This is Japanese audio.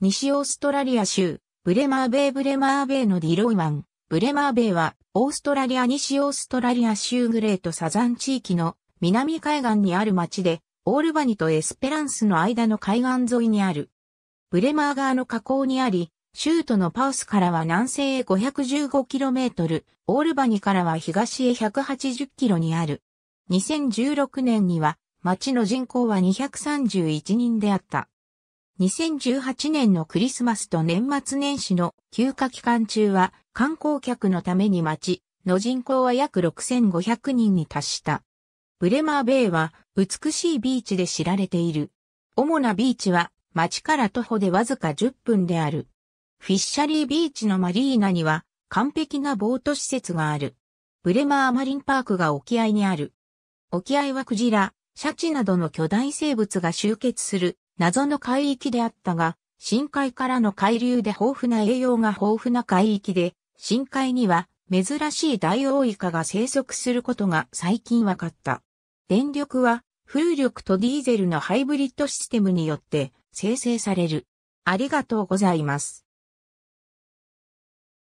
西オーストラリア州、ブレマーベイブレマーベイのディロイン。ブレマーベイは、オーストラリア西オーストラリア州グレートサザン地域の南海岸にある町で、オールバニとエスペランスの間の海岸沿いにある。ブレマー川の河口にあり、州都のパウスからは南西へ 515km、オールバニからは東へ 180km にある。2016年には、町の人口は231人であった。2018年のクリスマスと年末年始の休暇期間中は観光客のためにち、の人口は約6500人に達した。ブレマーベイは美しいビーチで知られている。主なビーチは町から徒歩でわずか10分である。フィッシャリービーチのマリーナには完璧なボート施設がある。ブレマーマリンパークが沖合にある。沖合はクジラ、シャチなどの巨大生物が集結する謎の海域であったが、深海からの海流で豊富な栄養が豊富な海域で、深海には珍しいダイオウイカが生息することが最近分かった。電力は風力とディーゼルのハイブリッドシステムによって生成される。ありがとうございます。